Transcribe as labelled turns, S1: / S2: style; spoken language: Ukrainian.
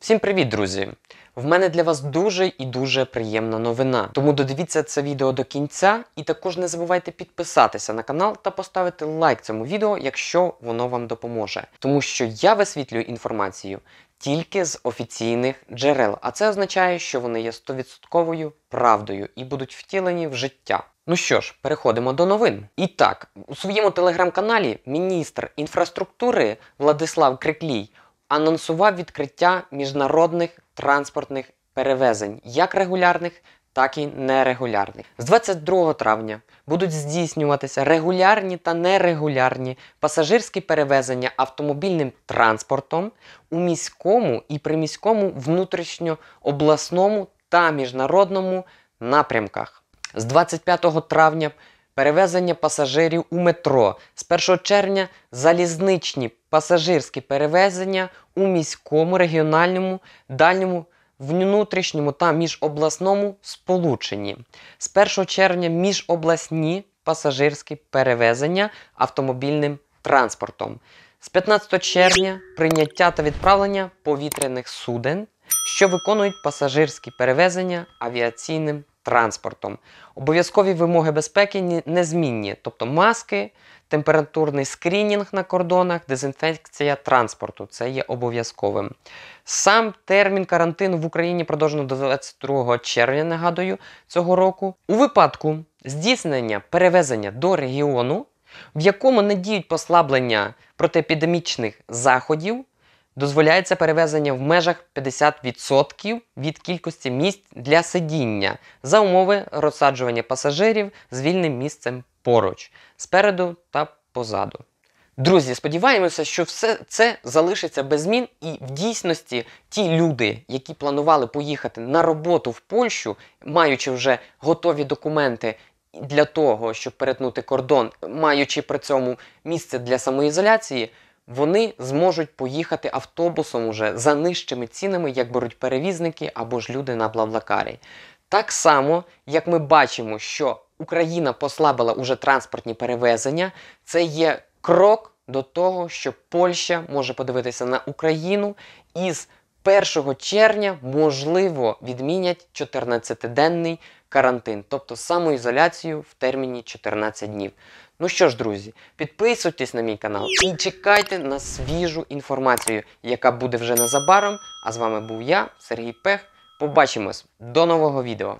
S1: Всім привіт, друзі! В мене для вас дуже і дуже приємна новина. Тому додивіться це відео до кінця, і також не забувайте підписатися на канал та поставити лайк цьому відео, якщо воно вам допоможе. Тому що я висвітлюю інформацію тільки з офіційних джерел, а це означає, що вони є стовідсотковою правдою і будуть втілені в життя. Ну що ж, переходимо до новин. І так, у своєму телеграм-каналі міністр інфраструктури Владислав Криклій анонсував відкриття міжнародних транспортних перевезень, як регулярних, так і нерегулярних. З 22 травня будуть здійснюватися регулярні та нерегулярні пасажирські перевезення автомобільним транспортом у міському і приміському внутрішньообласному та міжнародному напрямках. З 25 травня перевезення пасажирів у метро. З 1 червня залізничні пасажирські перевезення у міському, регіональному, дальньому, внутрішньому та міжобласному сполученні. З 1 червня міжобласні пасажирські перевезення автомобільним транспортом. З 15 червня прийняття та відправлення повітряних суден, що виконують пасажирські перевезення авіаційним транспортом. Обов'язкові вимоги безпеки незмінні, тобто маски, температурний скринінг на кордонах, дезінфекція транспорту це є обов'язковим. Сам термін карантину в Україні продовжено до 22 червня, нагадую, цього року. У випадку здійснення перевезення до регіону, в якому не діють послаблення протиепідемічних заходів. Дозволяється перевезення в межах 50% від кількості місць для сидіння за умови розсаджування пасажирів з вільним місцем поруч, спереду та позаду. Друзі, сподіваємося, що все це залишиться без змін, і в дійсності ті люди, які планували поїхати на роботу в Польщу, маючи вже готові документи. Для того щоб перетнути кордон, маючи при цьому місце для самоізоляції, вони зможуть поїхати автобусом уже за нижчими цінами, як беруть перевізники або ж люди на блавлакарі. Так само, як ми бачимо, що Україна послабила уже транспортні перевезення, це є крок до того, що Польща може подивитися на Україну із. 1 червня, можливо, відмінять 14-денний карантин, тобто самоізоляцію в терміні 14 днів. Ну що ж, друзі, підписуйтесь на мій канал і чекайте на свіжу інформацію, яка буде вже незабаром. А з вами був я, Сергій Пех. Побачимось до нового відео.